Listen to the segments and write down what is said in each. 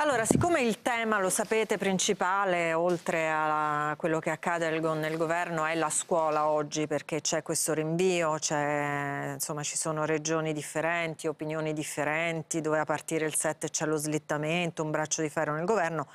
Allora, siccome il tema, lo sapete, principale, oltre a quello che accade nel governo, è la scuola oggi, perché c'è questo rinvio, insomma, ci sono regioni differenti, opinioni differenti, dove a partire il 7 c'è lo slittamento, un braccio di ferro nel governo,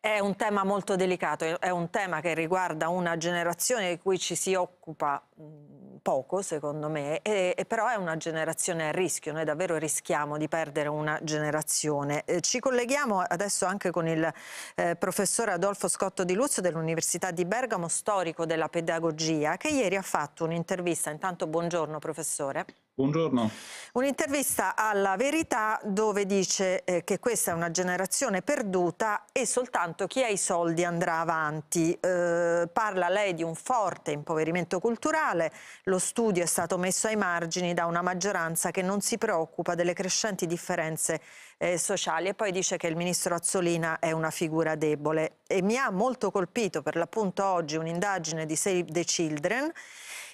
è un tema molto delicato, è un tema che riguarda una generazione di cui ci si occupa Mm, poco secondo me, e, e però è una generazione a rischio, noi davvero rischiamo di perdere una generazione. Eh, ci colleghiamo adesso anche con il eh, professore Adolfo Scotto di Luzio dell'Università di Bergamo, storico della pedagogia, che ieri ha fatto un'intervista, intanto buongiorno professore. Buongiorno. Un'intervista alla Verità dove dice eh, che questa è una generazione perduta e soltanto chi ha i soldi andrà avanti. Eh, parla lei di un forte impoverimento culturale, sociale. Lo studio è stato messo ai margini da una maggioranza che non si preoccupa delle crescenti differenze eh, sociali e poi dice che il ministro Azzolina è una figura debole. E mi ha molto colpito per l'appunto oggi un'indagine di Save the Children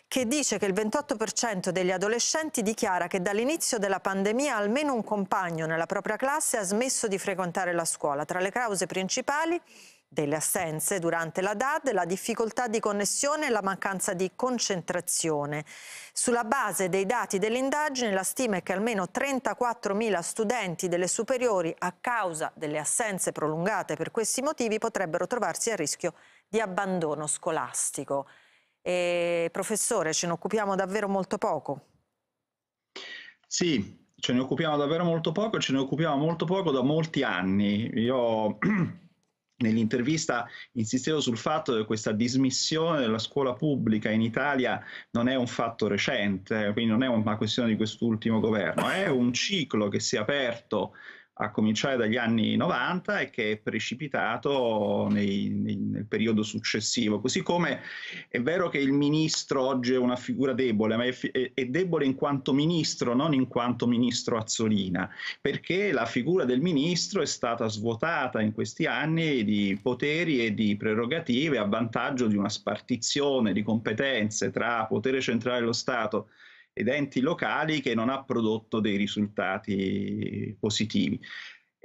che dice che il 28% degli adolescenti dichiara che dall'inizio della pandemia almeno un compagno nella propria classe ha smesso di frequentare la scuola. Tra le cause principali delle assenze durante la DAD, la difficoltà di connessione e la mancanza di concentrazione. Sulla base dei dati dell'indagine, la stima è che almeno 34.000 studenti delle superiori, a causa delle assenze prolungate per questi motivi, potrebbero trovarsi a rischio di abbandono scolastico. E, eh, professore, ce ne occupiamo davvero molto poco. Sì, ce ne occupiamo davvero molto poco, ce ne occupiamo molto poco da molti anni. Io nell'intervista insistevo sul fatto che questa dismissione della scuola pubblica in Italia non è un fatto recente, quindi non è una questione di quest'ultimo governo, è un ciclo che si è aperto a cominciare dagli anni 90 e che è precipitato nei, nei, nel periodo successivo. Così come è vero che il ministro oggi è una figura debole, ma è, è, debole in quanto ministro, non in quanto ministro Azzolina, perché la figura del ministro è stata svuotata in questi anni di poteri e di prerogative a vantaggio di una spartizione di competenze tra potere centrale e lo Stato ed enti locali che non ha prodotto dei risultati positivi.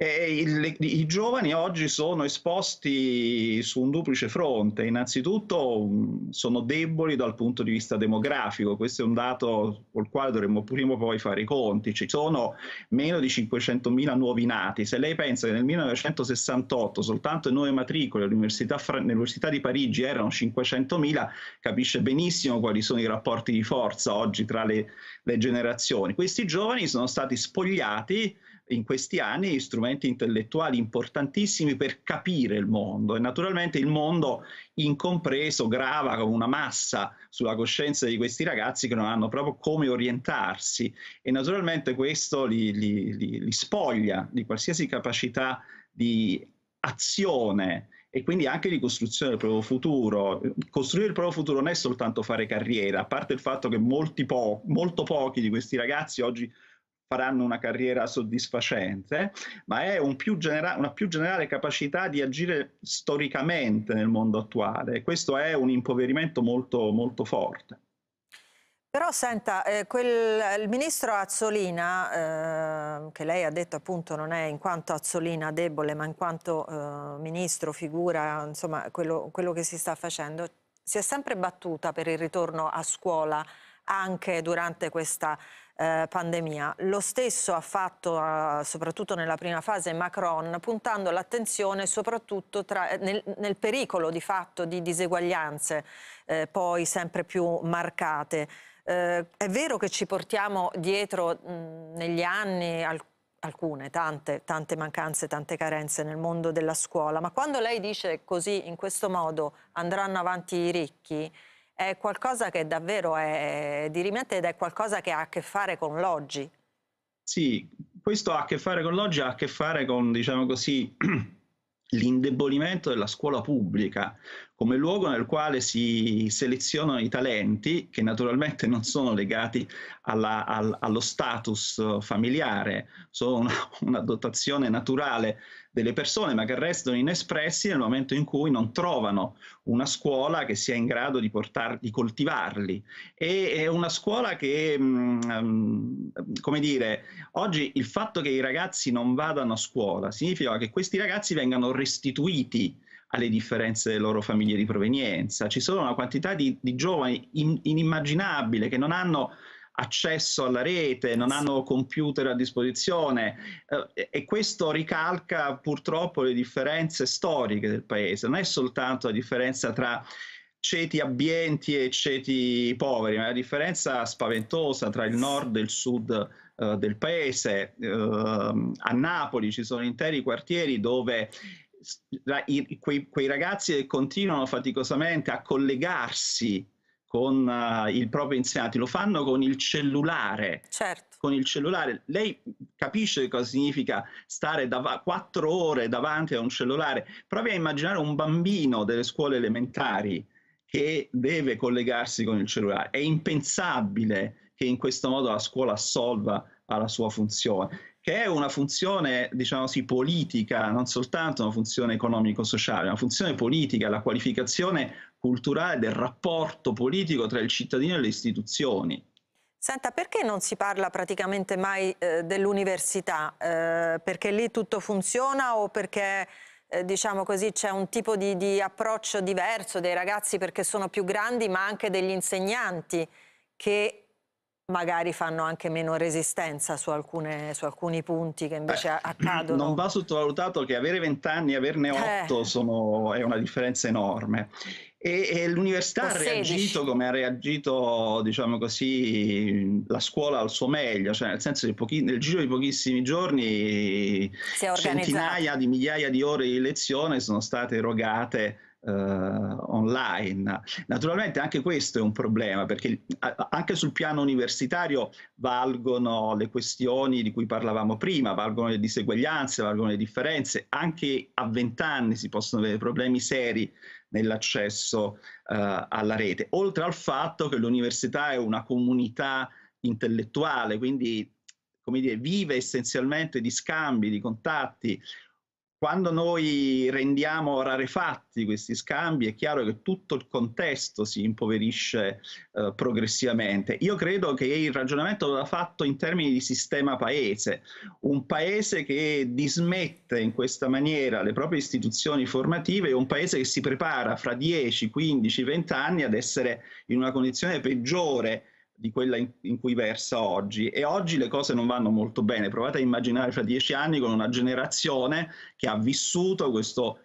Il, I giovani oggi sono esposti su un duplice fronte. Innanzitutto mm, sono deboli dal punto di vista demografico, questo è un dato col quale dovremmo prima o poi fare i conti. Ci sono meno di 500.000 nuovi nati. Se lei pensa che nel 1968 soltanto le nuove matricole all'Università, all'università di Parigi erano 500.000, capisce benissimo quali sono i rapporti di forza oggi tra le, le generazioni. Questi giovani sono stati spogliati in questi anni strumenti intellettuali importantissimi per capire il mondo e naturalmente il mondo incompreso grava come una massa sulla coscienza di questi ragazzi che non hanno proprio come orientarsi e naturalmente questo li, li, li, li spoglia di qualsiasi capacità di azione e quindi anche di costruzione del proprio futuro. Costruire il proprio futuro non è soltanto fare carriera, a parte il fatto che po- molto pochi di questi ragazzi oggi faranno una carriera soddisfacente, ma è un più una più generale capacità di agire storicamente nel mondo attuale. Questo è un impoverimento molto, molto forte. Però senta, eh, quel, il ministro Azzolina, eh, che lei ha detto appunto non è in quanto Azzolina debole, ma in quanto eh, ministro, figura, insomma, quello, quello che si sta facendo, si è sempre battuta per il ritorno a scuola anche durante questa eh, pandemia. Lo stesso ha fatto eh, soprattutto nella prima fase Macron puntando l'attenzione soprattutto tra, eh, nel, nel, pericolo di fatto di diseguaglianze eh, poi sempre più marcate. Eh, è vero che ci portiamo dietro mh, negli anni alcuni alcune, tante, tante mancanze, tante carenze nel mondo della scuola, ma quando lei dice così, in questo modo, andranno avanti i ricchi, è qualcosa che davvero è dirimente ed è qualcosa che ha a che fare con l'oggi. Sì, questo ha a che fare con l'oggi, ha a che fare con, diciamo così, l'indebolimento della scuola pubblica, come luogo nel quale si selezionano i talenti che naturalmente non sono legati alla, al, allo status eh, familiare, sono una, una, dotazione naturale delle persone, ma che restano inespressi nel momento in cui non trovano una scuola che sia in grado di, portar, di coltivarli. E è una scuola che, mh, mm, mm, come dire, oggi il fatto che i ragazzi non vadano a scuola significa che questi ragazzi vengano restituiti alle differenze delle loro famiglie di provenienza. Ci sono una quantità di, di giovani in, inimmaginabile che non hanno accesso alla rete, non hanno computer a disposizione eh, e questo ricalca purtroppo le differenze storiche del paese, non è soltanto la differenza tra ceti abbienti e ceti poveri, ma è una differenza spaventosa tra il nord e il sud eh, del paese. Eh, a Napoli ci sono interi quartieri dove i, quei, quei, ragazzi che continuano faticosamente a collegarsi con uh, il proprio insegnante, lo fanno con il cellulare. Certo. Con il cellulare. Lei capisce cosa significa stare da quattro ore davanti a un cellulare. Provi a immaginare un bambino delle scuole elementari che deve collegarsi con il cellulare. È impensabile che in questo modo la scuola assolva alla sua funzione che è una funzione, diciamo così, politica, non soltanto una funzione economico-sociale, una funzione politica, la qualificazione culturale del rapporto politico tra il cittadino e le istituzioni. Senta, perché non si parla praticamente mai eh, dell'università? Eh, perché lì tutto funziona o perché eh, diciamo così, c'è un tipo di, di, approccio diverso dei ragazzi perché sono più grandi, ma anche degli insegnanti che magari fanno anche meno resistenza su, alcune, su alcuni punti che invece Beh, accadono. Non va sottovalutato che avere 20 anni e averne 8 eh. sono, è una differenza enorme. E, e l'università ha reagito come ha reagito, diciamo così, la scuola al suo meglio, cioè nel senso che pochi, nel giro di pochissimi giorni centinaia di migliaia di ore di lezione sono state erogate eh, online. Naturalmente anche questo è un problema perché anche sul piano universitario valgono le questioni di cui parlavamo prima, valgono le diseguaglianze, valgono le differenze, anche a vent'anni si possono avere problemi seri nell'accesso eh, alla rete, oltre al fatto che l'università è una comunità intellettuale, quindi come dire, vive essenzialmente di scambi, di contatti, quando noi rendiamo rarefatti questi scambi è chiaro che tutto il contesto si impoverisce eh, progressivamente. Io credo che il ragionamento vada fatto in termini di sistema paese, un paese che dismette in questa maniera le proprie istituzioni formative è un paese che si prepara fra 10, 15, 20 anni ad essere in una condizione peggiore di quella in, in, cui versa oggi. E oggi le cose non vanno molto bene. Provate a immaginare fra dieci anni con una generazione che ha vissuto questo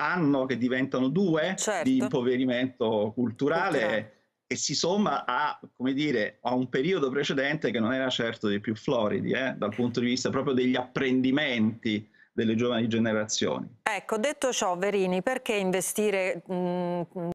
anno che diventano due certo. di impoverimento culturale. culturale e si somma a, dire, a, un periodo precedente che non era certo dei più floridi, eh, dal punto di vista proprio degli apprendimenti delle giovani generazioni. Ecco, detto ciò, Verini, perché investire mh,